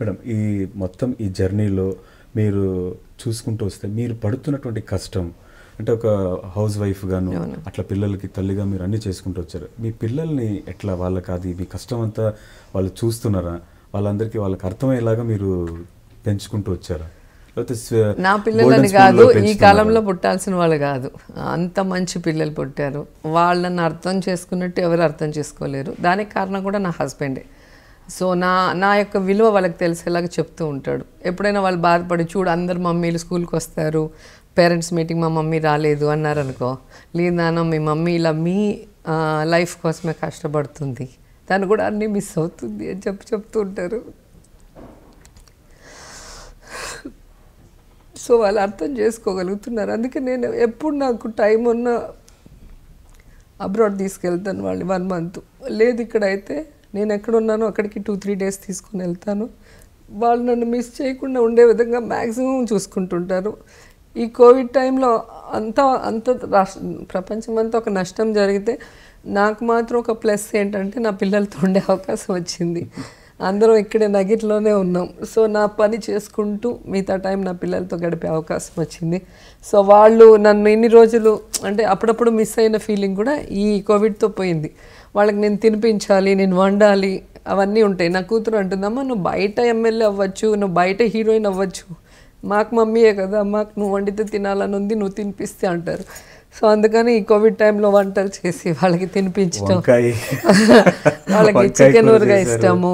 madam ఈ మొత్తం ఈ జర్నీలో మీరు చూసుకుంటూ వస్తే మీరు పడుతున్నటువంటి కష్టం అంటే ఒక హౌస్ వైఫ్ గాను అట్లా పిల్లలకి తల్లిగా మీరు అన్ని చేసుకుంటూ వచ్చారు మీ పిల్లల్ని ఎట్లా వాళ్ళకి అది మీ కష్టం అంతా వాళ్ళు చూస్తున్నారా వాళ్ళందరికీ వాళ్ళకి అర్థమయ్యేలాగా మీరు పెంచుకుంటూ వచ్చారా నా పిల్లలని కాదు ఈ కాలంలో పుట్టాల్సిన వాళ్ళు కాదు అంత మంచి పిల్లలు పుట్టారు వాళ్ళని అర్థం చేసుకున్నట్టు ఎవరు అర్థం చేసుకోలేరు దానికి కారణం కూడా నా హస్బెండే సో నా నా యొక్క విలువ వాళ్ళకి తెలిసేలాగా చెప్తూ ఉంటాడు ఎప్పుడైనా వాళ్ళు బాధపడి చూడు అందరు మమ్మీలు స్కూల్కి వస్తారు పేరెంట్స్ మీటింగ్ మా మమ్మీ రాలేదు అన్నారనుకో లేదా నాన్న మీ మమ్మీ ఇలా మీ లైఫ్ కోసమే కష్టపడుతుంది తను కూడా అన్నీ మిస్ అవుతుంది అని చెప్పి చెప్తూ ఉంటారు సో వాళ్ళు అర్థం చేసుకోగలుగుతున్నారు అందుకే నేను ఎప్పుడు నాకు టైం ఉన్న అబ్రాడ్ తీసుకెళ్తాను వాళ్ళు వన్ మంత్ లేదు ఇక్కడైతే నేను ఎక్కడున్నానో అక్కడికి టూ త్రీ డేస్ తీసుకుని వెళ్తాను వాళ్ళు నన్ను మిస్ చేయకుండా ఉండే విధంగా మ్యాక్సిమం చూసుకుంటుంటారు ఈ కోవిడ్ టైంలో అంతా అంత రాష్ట్ర ప్రపంచమంతా ఒక నష్టం జరిగితే నాకు మాత్రం ఒక ప్లస్ ఏంటంటే నా పిల్లలతో ఉండే అవకాశం వచ్చింది అందరం ఇక్కడే నగిట్లోనే ఉన్నాం సో నా పని చేసుకుంటూ మిగతా టైం నా పిల్లలతో గడిపే అవకాశం వచ్చింది సో వాళ్ళు నన్ను ఎన్ని రోజులు అంటే అప్పుడప్పుడు మిస్ అయిన ఫీలింగ్ కూడా ఈ కోవిడ్తో పోయింది వాళ్ళకి నేను తినిపించాలి నేను వండాలి అవన్నీ ఉంటాయి నా కూతురు అంటుందమ్మా నువ్వు బయట ఎమ్మెల్యే అవ్వచ్చు నువ్వు బయట హీరోయిన్ అవ్వచ్చు మాకు మమ్మీయే కదా మాకు నువ్వు వండితే తినాలని ఉంది నువ్వు తినిపిస్తే అంటారు సో అందుకని ఈ కోవిడ్ టైంలో వంటలు చేసి వాళ్ళకి తినిపించడం వాళ్ళకి చికెన్ ఊరగా ఇష్టము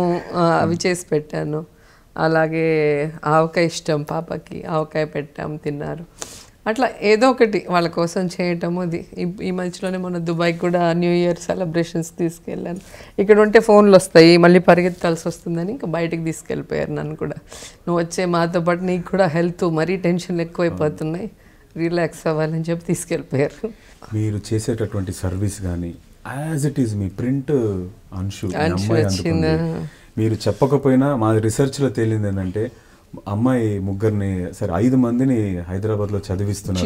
అవి చేసి పెట్టాను అలాగే ఆవకాయ ఇష్టం పాపకి ఆవకాయ పెట్టాం తిన్నారు అట్లా ఏదో ఒకటి వాళ్ళ కోసం చేయటము అది ఈ మధ్యలోనే మన దుబాయ్ కూడా న్యూ ఇయర్ సెలబ్రేషన్స్ తీసుకెళ్ళాను ఇక్కడ ఉంటే ఫోన్లు వస్తాయి మళ్ళీ పరిగెత్తాల్సి వస్తుందని ఇంకా బయటకు తీసుకెళ్ళిపోయారు నన్ను కూడా నువ్వు వచ్చే మాతో పాటు నీకు కూడా హెల్త్ మరీ టెన్షన్లు ఎక్కువైపోతున్నాయి రిలాక్స్ అవ్వాలని చెప్పి తీసుకెళ్ళిపోయారు మీరు చేసేటటువంటి సర్వీస్ కానీ యాజ్ ఇట్ ఈస్ మీ ప్రింట్ అంశు మీరు చెప్పకపోయినా మా రీసెర్చ్లో తేలింది ఏంటంటే అమ్మాయి ముగ్గురిని సరే ఐదు మందిని హైదరాబాద్ లో చదివిస్తున్నారు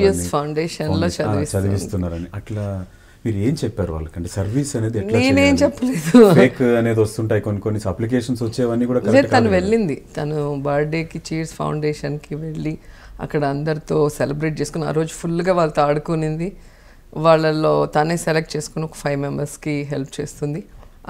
చదివిస్తున్నారని అట్లా మీరు ఏం చెప్పారు వాళ్ళకంటే సర్వీస్ అనేది నేనేం చెప్పలేదు ఫేక్ అనేది వస్తుంటాయి కొన్ని కొన్ని అప్లికేషన్స్ వచ్చేవన్నీ కూడా తను వెళ్ళింది తను బర్త్డేకి చీర్స్ ఫౌండేషన్కి వెళ్ళి అక్కడ అందరితో సెలబ్రేట్ చేసుకుని ఆ రోజు ఫుల్గా వాళ్ళతో ఆడుకునింది వాళ్ళల్లో తానే సెలెక్ట్ చేసుకుని ఒక ఫైవ్ మెంబర్స్కి హెల్ప్ చేస్తుంది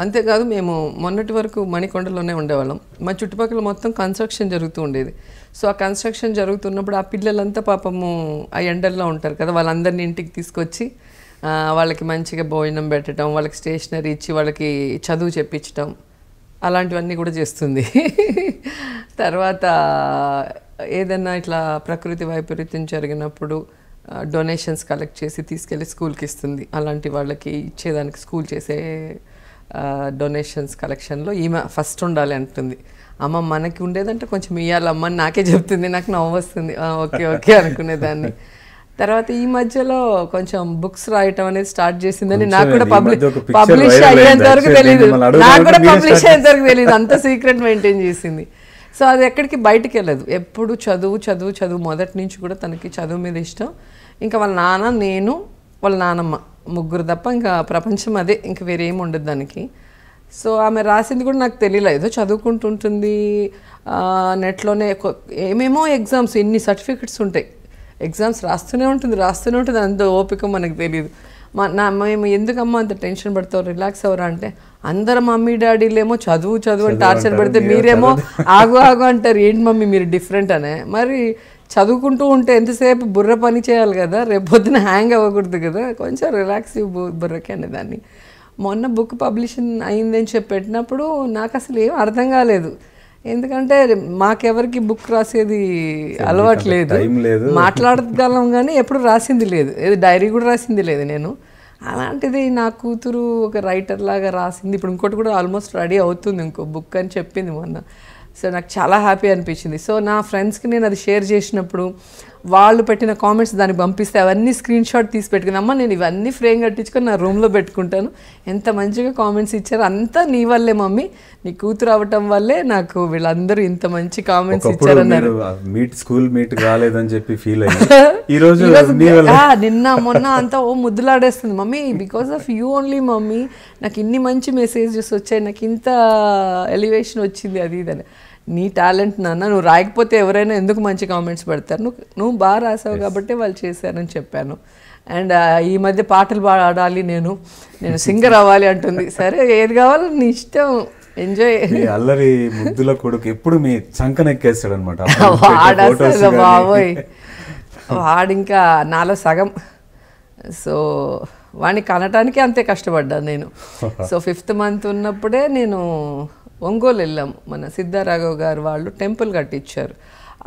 అంతేకాదు మేము మొన్నటి వరకు మణికొండలోనే ఉండేవాళ్ళం మా చుట్టుపక్కల మొత్తం కన్స్ట్రక్షన్ జరుగుతూ ఉండేది సో ఆ కన్స్ట్రక్షన్ జరుగుతున్నప్పుడు ఆ పిల్లలంతా పాపము ఆ ఎండల్లో ఉంటారు కదా వాళ్ళందరినీ ఇంటికి తీసుకొచ్చి వాళ్ళకి మంచిగా భోజనం పెట్టడం వాళ్ళకి స్టేషనరీ ఇచ్చి వాళ్ళకి చదువు చెప్పించడం అలాంటివన్నీ కూడా చేస్తుంది తర్వాత ఏదన్నా ఇట్లా ప్రకృతి వైపరీత్యం జరిగినప్పుడు డొనేషన్స్ కలెక్ట్ చేసి తీసుకెళ్ళి స్కూల్కి ఇస్తుంది అలాంటి వాళ్ళకి ఇచ్చేదానికి స్కూల్ చేసే డొనేషన్స్ కలెక్షన్లో ఈమె ఫస్ట్ ఉండాలి అంటుంది అమ్మ మనకి ఉండేదంటే కొంచెం ఇవ్వాలి అని నాకే చెప్తుంది నాకు నవ్వు వస్తుంది ఓకే ఓకే అనుకునేదాన్ని తర్వాత ఈ మధ్యలో కొంచెం బుక్స్ రాయటం అనేది స్టార్ట్ చేసిందని నాకు కూడా పబ్లిష్ పబ్లిష్ అయ్యేంత వరకు తెలియదు నాకు కూడా పబ్లిష్ అయ్యేంత వరకు తెలియదు అంత సీక్రెట్ మెయింటైన్ చేసింది సో అది ఎక్కడికి బయటికి వెళ్ళదు ఎప్పుడు చదువు చదువు చదువు మొదటి నుంచి కూడా తనకి చదువు మీద ఇష్టం ఇంకా వాళ్ళ నాన్న నేను వాళ్ళ నానమ్మ ముగ్గురు తప్ప ఇంకా ప్రపంచం అదే ఇంకా వేరేం ఉండదు దానికి సో ఆమె రాసింది కూడా నాకు తెలియలేదు ఏదో చదువుకుంటుంటుంది నెట్లోనే ఏమేమో ఎగ్జామ్స్ ఎన్ని సర్టిఫికెట్స్ ఉంటాయి ఎగ్జామ్స్ రాస్తూనే ఉంటుంది రాస్తూనే ఉంటుంది అంత ఓపిక మనకు తెలియదు మా నా మేము ఎందుకమ్మా అంత టెన్షన్ పడతావు రిలాక్స్ అవరా అంటే అందరు మమ్మీ డాడీలేమో చదువు చదువు అని టార్చర్ పెడితే మీరేమో ఆగు ఆగు అంటారు ఏంటి మమ్మీ మీరు డిఫరెంట్ అనే మరి చదువుకుంటూ ఉంటే ఎంతసేపు బుర్ర పని చేయాలి కదా రేపొద్దున హ్యాంగ్ అవ్వకూడదు కదా కొంచెం రిలాక్స్ బుర్రకండి దాన్ని మొన్న బుక్ పబ్లిషన్ అయిందని చెప్పి పెట్టినప్పుడు నాకు అసలు ఏం అర్థం కాలేదు ఎందుకంటే మాకెవరికి బుక్ రాసేది అలవాట్లేదు మాట్లాడగలం కానీ ఎప్పుడు రాసింది లేదు ఏది డైరీ కూడా రాసింది లేదు నేను అలాంటిది నా కూతురు ఒక రైటర్ లాగా రాసింది ఇప్పుడు ఇంకోటి కూడా ఆల్మోస్ట్ రెడీ అవుతుంది ఇంకో బుక్ అని చెప్పింది మొన్న సో నాకు చాలా హ్యాపీ అనిపించింది సో నా ఫ్రెండ్స్కి నేను అది షేర్ చేసినప్పుడు వాళ్ళు పెట్టిన కామెంట్స్ దానికి పంపిస్తే అవన్నీ స్క్రీన్ షాట్ తీసి అమ్మ నేను ఇవన్నీ ఫ్రేమ్ కట్టించుకొని నా రూమ్లో పెట్టుకుంటాను ఎంత మంచిగా కామెంట్స్ ఇచ్చారు అంతా నీ వల్లే మమ్మీ నీ కూతురు అవటం వల్లే నాకు వీళ్ళందరూ ఇంత మంచి కామెంట్స్ ఇచ్చారన్నారు మీట్ స్కూల్ మీట్ కాలేదని చెప్పి ఫీల్ ఈ నిన్న మొన్న అంతా ఓ ముద్దులాడేస్తుంది mummy because of you only mummy నాకు ఇన్ని మంచి మెసేజెస్ వచ్చాయి నాకు ఇంత ఎలివేషన్ వచ్చింది అది ఇదని నీ టాలెంట్ నాన్న నువ్వు రాయకపోతే ఎవరైనా ఎందుకు మంచి కామెంట్స్ పెడతారు నువ్వు నువ్వు బాగా రాసావు కాబట్టి వాళ్ళు చేశారని చెప్పాను అండ్ ఈ మధ్య పాటలు పాడాలి నేను నేను సింగర్ అవ్వాలి అంటుంది సరే ఏది కావాలో నీ ఇష్టం ఎంజాయ్ అల్లరి ముద్దుల కొడుకు ఎప్పుడు మీ చంకనెక్కేస్తాడు అనమాట బాబోయ్ వాడు నాలో సగం సో వాడిని కనటానికి అంతే కష్టపడ్డాను నేను సో ఫిఫ్త్ మంత్ ఉన్నప్పుడే నేను ఒంగోలు వెళ్ళాం మన సిద్ధారాఘవ్ గారు వాళ్ళు టెంపుల్ కట్టించారు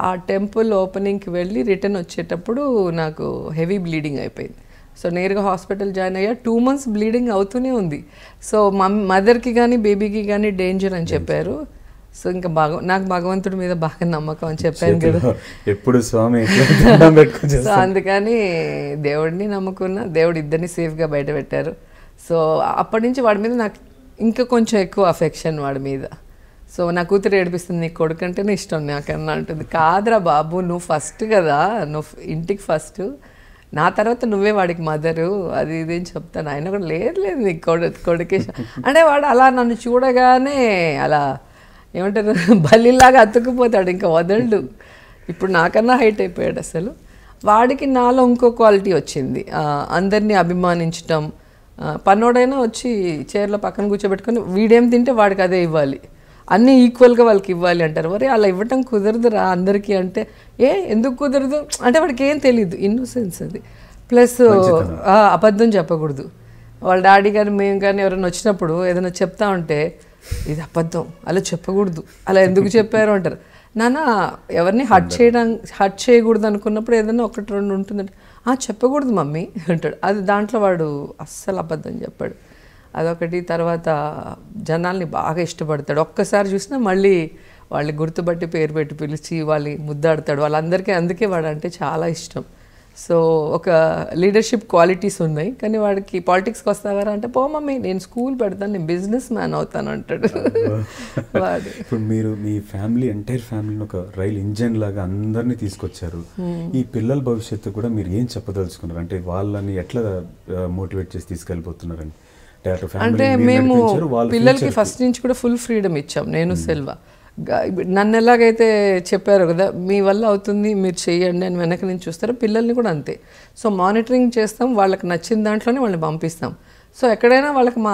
ఆ టెంపుల్ ఓపెనింగ్కి వెళ్ళి రిటర్న్ వచ్చేటప్పుడు నాకు హెవీ బ్లీడింగ్ అయిపోయింది సో నేరుగా హాస్పిటల్ జాయిన్ అయ్యా టూ మంత్స్ బ్లీడింగ్ అవుతూనే ఉంది సో మమ్ మదర్కి కానీ బేబీకి కానీ డేంజర్ అని చెప్పారు సో ఇంకా భగ నాకు భగవంతుడి మీద బాగా నమ్మకం అని చెప్పాను కదా ఎప్పుడు స్వామి సో అందుకని దేవుడిని నమ్ముకున్న దేవుడు ఇద్దరిని సేఫ్గా బయట పెట్టారు సో అప్పటి నుంచి వాడి మీద నాకు ఇంకా కొంచెం ఎక్కువ అఫెక్షన్ వాడి మీద సో నా కూతురు ఏడిపిస్తుంది నీ కొడుకు అంటేనే ఇష్టం నాకన్నా అంటుంది కాదురా బాబు నువ్వు ఫస్ట్ కదా నువ్వు ఇంటికి ఫస్ట్ నా తర్వాత నువ్వే వాడికి మదరు అది ఇది అని చెప్తాను ఆయన కూడా లేదు లేదు నీ కొడు కొడుకే అంటే వాడు అలా నన్ను చూడగానే అలా ఏమంటారు బల్లిలాగా అతుక్కుపోతాడు ఇంకా వదళ్ళు ఇప్పుడు నాకన్నా హైట్ అయిపోయాడు అసలు వాడికి నాలో ఇంకో క్వాలిటీ వచ్చింది అందరినీ అభిమానించటం పన్నోడైనా వచ్చి చైర్లో పక్కన కూర్చోబెట్టుకొని వీడేం తింటే వాడికి అదే ఇవ్వాలి అన్నీ ఈక్వల్గా వాళ్ళకి ఇవ్వాలి అంటారు మరి అలా ఇవ్వటం కుదరదురా అందరికీ అంటే ఏ ఎందుకు కుదరదు అంటే వాడికి ఏం తెలియదు ఇన్నోసెన్స్ అది ప్లస్ అబద్ధం చెప్పకూడదు వాళ్ళ డాడీ కానీ మేము కానీ ఎవరైనా వచ్చినప్పుడు ఏదైనా చెప్తా ఉంటే ఇది అబద్ధం అలా చెప్పకూడదు అలా ఎందుకు చెప్పారు అంటారు నాన్న ఎవరిని హట్ చేయడం హట్ చేయకూడదు అనుకున్నప్పుడు ఏదైనా ఒకటి రెండు ఉంటుందంటే ఆ చెప్పకూడదు మమ్మీ అంటాడు అది దాంట్లో వాడు అస్సలు అబద్ధం చెప్పాడు అదొకటి తర్వాత జనాల్ని బాగా ఇష్టపడతాడు ఒక్కసారి చూసినా మళ్ళీ వాళ్ళని గుర్తుపట్టి పేరు పెట్టి పిలిచి వాళ్ళని ముద్దాడతాడు వాళ్ళందరికీ అందుకే వాడు అంటే చాలా ఇష్టం సో ఒక లీడర్షిప్ క్వాలిటీస్ ఉన్నాయి కానీ వాడికి పాలిటిక్స్కి వస్తావారా అంటే పో మమ్మీ నేను స్కూల్ పెడతాను నేను బిజినెస్ మ్యాన్ అవుతాను అంటాడు వాడు ఇప్పుడు మీరు మీ ఫ్యామిలీ ఎంటైర్ ఫ్యామిలీని ఒక రైల్ ఇంజన్ లాగా అందరినీ తీసుకొచ్చారు ఈ పిల్లల భవిష్యత్తు కూడా మీరు ఏం చెప్పదలుచుకున్నారు అంటే వాళ్ళని ఎట్లా మోటివేట్ చేసి తీసుకెళ్ళిపోతున్నారని అంటే మేము పిల్లలకి ఫస్ట్ నుంచి కూడా ఫుల్ ఫ్రీడమ్ ఇచ్చాం నేను సెల్వా నన్ను ఎలాగైతే చెప్పారు కదా మీ వల్ల అవుతుంది మీరు చేయండి అని వెనక నుంచి చూస్తారు పిల్లల్ని కూడా అంతే సో మానిటరింగ్ చేస్తాం వాళ్ళకి నచ్చిన దాంట్లోనే వాళ్ళని పంపిస్తాం సో ఎక్కడైనా వాళ్ళకి మా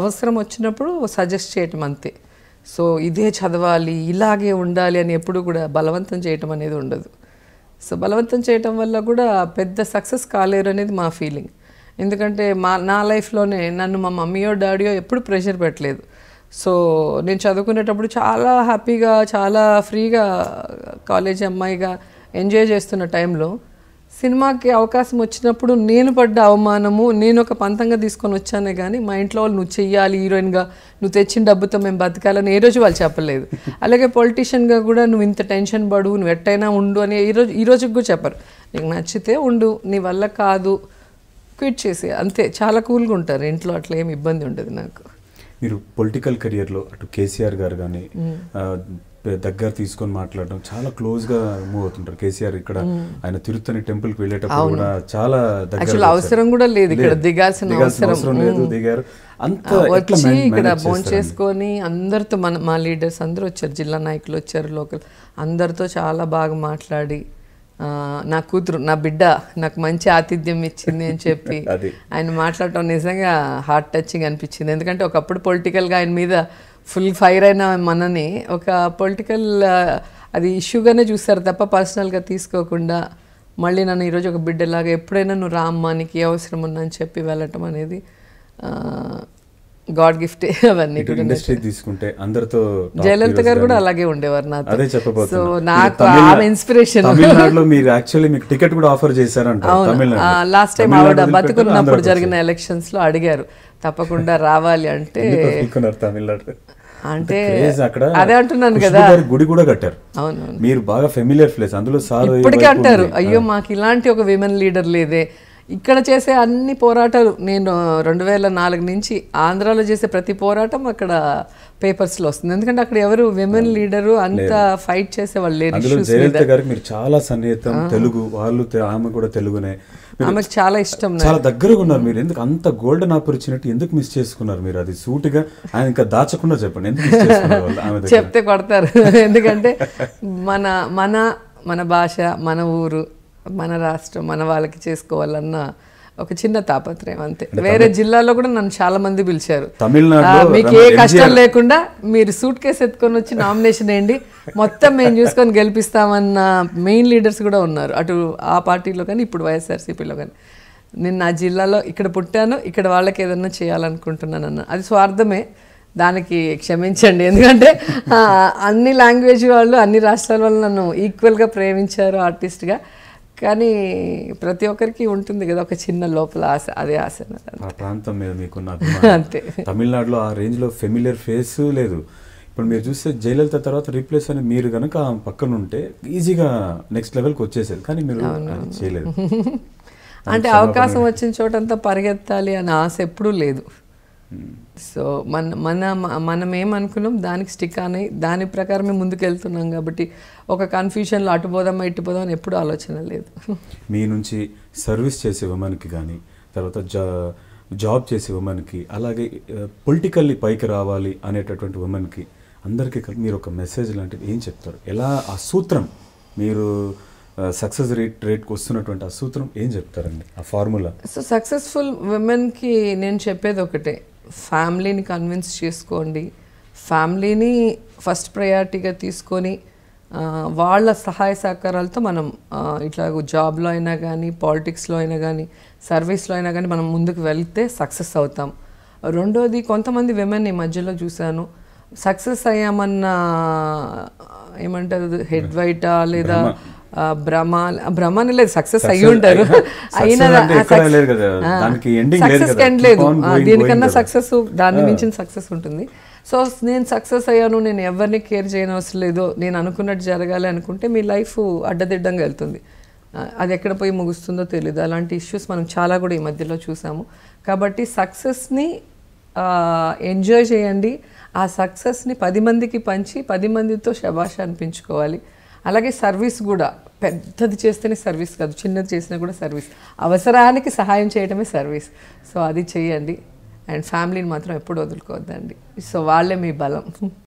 అవసరం వచ్చినప్పుడు సజెస్ట్ చేయటం అంతే సో ఇదే చదవాలి ఇలాగే ఉండాలి అని ఎప్పుడు కూడా బలవంతం చేయటం అనేది ఉండదు సో బలవంతం చేయటం వల్ల కూడా పెద్ద సక్సెస్ కాలేరు అనేది మా ఫీలింగ్ ఎందుకంటే మా నా లైఫ్లోనే నన్ను మా మమ్మీయో డాడీయో ఎప్పుడు ప్రెషర్ పెట్టలేదు సో నేను చదువుకునేటప్పుడు చాలా హ్యాపీగా చాలా ఫ్రీగా కాలేజ్ అమ్మాయిగా ఎంజాయ్ చేస్తున్న టైంలో సినిమాకి అవకాశం వచ్చినప్పుడు నేను పడ్డ అవమానము నేను ఒక పంతంగా తీసుకొని వచ్చానే కానీ మా ఇంట్లో వాళ్ళు నువ్వు చెయ్యాలి హీరోయిన్గా నువ్వు తెచ్చిన డబ్బుతో మేము బతకాలని ఏ రోజు వాళ్ళు చెప్పలేదు అలాగే పొలిటీషియన్గా కూడా నువ్వు ఇంత టెన్షన్ పడు నువ్వు ఎట్టయినా ఉండు అని ఈ రోజు ఈ రోజుకి కూడా చెప్పరు నీకు నచ్చితే ఉండు నీ వల్ల కాదు క్విట్ చేసి అంతే చాలా కూల్గా ఉంటారు ఇంట్లో అట్లా ఏమి ఇబ్బంది ఉండదు నాకు మీరు పొలిటికల్ కెరియర్లో అటు కేసీఆర్ గారు కానీ దగ్గర తీసుకొని మాట్లాడడం చాలా క్లోజ్ గా మూవ్ అవుతుంటారు కేసీఆర్ ఇక్కడ ఆయన తిరుత్తని టెంపుల్ కి వెళ్ళేటప్పుడు కూడా చాలా దగ్గర అవసరం కూడా లేదు ఇక్కడ దిగాల్సిన అవసరం లేదు దిగారు అంత వచ్చి ఇక్కడ ఫోన్ చేసుకొని అందరితో మన మా లీడర్స్ అందరూ వచ్చారు జిల్లా నాయకులు వచ్చారు లోకల్ అందరితో చాలా బాగా మాట్లాడి నా కూతురు నా బిడ్డ నాకు మంచి ఆతిథ్యం ఇచ్చింది అని చెప్పి ఆయన మాట్లాడటం నిజంగా హార్ట్ టచింగ్ అనిపించింది ఎందుకంటే ఒకప్పుడు పొలిటికల్గా ఆయన మీద ఫుల్ ఫైర్ అయిన మనని ఒక పొలిటికల్ అది ఇష్యూగానే చూస్తారు తప్ప పర్సనల్గా తీసుకోకుండా మళ్ళీ నన్ను ఈరోజు ఒక బిడ్డలాగా ఎప్పుడైనా నువ్వు రామ్మానికి అవసరం ఉందని చెప్పి వెళ్ళటం అనేది గాడ్ గిఫ్ట్ అవన్నీ ఇండస్ట్రీ తీసుకుంటే అందరితో జయలలిత గారు కూడా అలాగే ఉండేవారు నాతో అదే చెప్పబోతున్నా సో నాకు ఆమె ఇన్స్పిరేషన్ తమిళనాడులో మీరు యాక్చువల్లీ మీకు టికెట్ కూడా ఆఫర్ చేశారంట తమిళనాడు లాస్ట్ టైం ఆవిడ బతుకున్నప్పుడు జరిగిన ఎలక్షన్స్ లో అడిగారు తప్పకుండా రావాలి అంటే తమిళనాడు అంటే అదే అంటున్నాను కదా గుడి కూడా కట్టారు అవును మీరు బాగా ఫెమిలియర్ ప్లేస్ అందులో సార్ ఇప్పటికే అంటారు అయ్యో మాకు ఇలాంటి ఒక విమెన్ లీడర్ లేదే ఇక్కడ చేసే అన్ని పోరాటాలు నేను రెండు వేల నాలుగు నుంచి ఆంధ్రాలో చేసే ప్రతి పోరాటం అక్కడ పేపర్స్లో వస్తుంది ఎందుకంటే అక్కడ ఎవరు విమెన్ లీడరు అంత ఫైట్ చేసే వాళ్ళు లేదు గారికి మీరు చాలా సన్నిహితం తెలుగు వాళ్ళు ఆమె కూడా తెలుగునే ఆమెకు చాలా ఇష్టం చాలా దగ్గరగా ఉన్నారు మీరు ఎందుకు అంత గోల్డెన్ ఆపర్చునిటీ ఎందుకు మిస్ చేసుకున్నారు మీరు అది సూటిగా ఆయన ఇంకా దాచకుండా చెప్పండి ఎందుకు చెప్తే కొడతారు ఎందుకంటే మన మన మన భాష మన ఊరు మన రాష్ట్రం మన వాళ్ళకి చేసుకోవాలన్న ఒక చిన్న తాపత్రయం అంతే వేరే జిల్లాలో కూడా నన్ను చాలా మంది పిలిచారు మీకు ఏ కష్టం లేకుండా మీరు సూట్ కేసు ఎత్తుకొని వచ్చి నామినేషన్ వేయండి మొత్తం మేము చూసుకొని గెలిపిస్తామన్న మెయిన్ లీడర్స్ కూడా ఉన్నారు అటు ఆ పార్టీలో కానీ ఇప్పుడు వైఎస్ఆర్సీపీలో కానీ నేను నా జిల్లాలో ఇక్కడ పుట్టాను ఇక్కడ వాళ్ళకి ఏదన్నా చేయాలనుకుంటున్నాను అన్న అది స్వార్థమే దానికి క్షమించండి ఎందుకంటే అన్ని లాంగ్వేజ్ వాళ్ళు అన్ని రాష్ట్రాల వాళ్ళు నన్ను ఈక్వల్గా ప్రేమించారు ఆర్టిస్ట్గా కానీ ప్రతి ఒక్కరికి ఉంటుంది కదా ఒక చిన్న లోపల ఆశ అదే ఆశ ప్రాంతం మీద మీకున్న అంతే తమిళనాడులో ఆ రేంజ్లో ఫెమిలియర్ ఫేస్ లేదు ఇప్పుడు మీరు చూస్తే జయలలిత తర్వాత రీప్లేస్ అని మీరు కనుక పక్కన ఉంటే ఈజీగా నెక్స్ట్ లెవెల్కి వచ్చేసేది కానీ మీరు చేయలేదు అంటే అవకాశం వచ్చిన చోటంతా పరిగెత్తాలి అనే ఆశ ఎప్పుడూ లేదు సో మన మన మనం ఏమనుకున్నాం దానికి స్టిక్ అనే దాని ప్రకారమే ముందుకెళ్తున్నాం కాబట్టి ఒక కన్ఫ్యూషన్లో అటు పోదామా ఇటు పోదామని ఎప్పుడు ఆలోచన లేదు మీ నుంచి సర్వీస్ చేసే ఉమెన్కి కానీ తర్వాత జా జాబ్ చేసే ఉమెన్కి అలాగే పొలిటికల్లీ పైకి రావాలి అనేటటువంటి ఉమెన్కి అందరికీ మీరు ఒక మెసేజ్ లాంటిది ఏం చెప్తారు ఎలా ఆ సూత్రం మీరు సక్సెస్ రేట్ రేట్కి వస్తున్నటువంటి ఆ సూత్రం ఏం చెప్తారండి ఆ ఫార్ములా సో సక్సెస్ఫుల్ ఉమెన్కి నేను చెప్పేది ఒకటే ఫ్యామిలీని కన్విన్స్ చేసుకోండి ఫ్యామిలీని ఫస్ట్ ప్రయారిటీగా తీసుకొని వాళ్ళ సహాయ సహకారాలతో మనం ఇట్లా జాబ్లో అయినా కానీ పాలిటిక్స్లో అయినా కానీ సర్వీస్లో అయినా కానీ మనం ముందుకు వెళ్తే సక్సెస్ అవుతాం రెండోది కొంతమంది విమెన్ ఈ మధ్యలో చూశాను సక్సెస్ అయ్యామన్న ఏమంటారు హెడ్ వైటా లేదా భ్రమ భ్రమ లేదు సక్సెస్ అయ్యి ఉంటారు అయినా సక్సెస్ లేదు దీనికన్నా సక్సెస్ దాన్ని మించిన సక్సెస్ ఉంటుంది సో నేను సక్సెస్ అయ్యాను నేను ఎవరిని కేర్ చేయనవసరం లేదు నేను అనుకున్నట్టు జరగాలి అనుకుంటే మీ లైఫ్ అడ్డదిడ్డంగా వెళ్తుంది అది ఎక్కడ పోయి ముగుస్తుందో తెలియదు అలాంటి ఇష్యూస్ మనం చాలా కూడా ఈ మధ్యలో చూసాము కాబట్టి సక్సెస్ని ఎంజాయ్ చేయండి ఆ సక్సెస్ని పది మందికి పంచి పది మందితో శబాష అనిపించుకోవాలి అలాగే సర్వీస్ కూడా పెద్దది చేస్తేనే సర్వీస్ కాదు చిన్నది చేసినా కూడా సర్వీస్ అవసరానికి సహాయం చేయడమే సర్వీస్ సో అది చేయండి అండ్ ఫ్యామిలీని మాత్రం ఎప్పుడు వదులుకోవద్దండి సో వాళ్ళే మీ బలం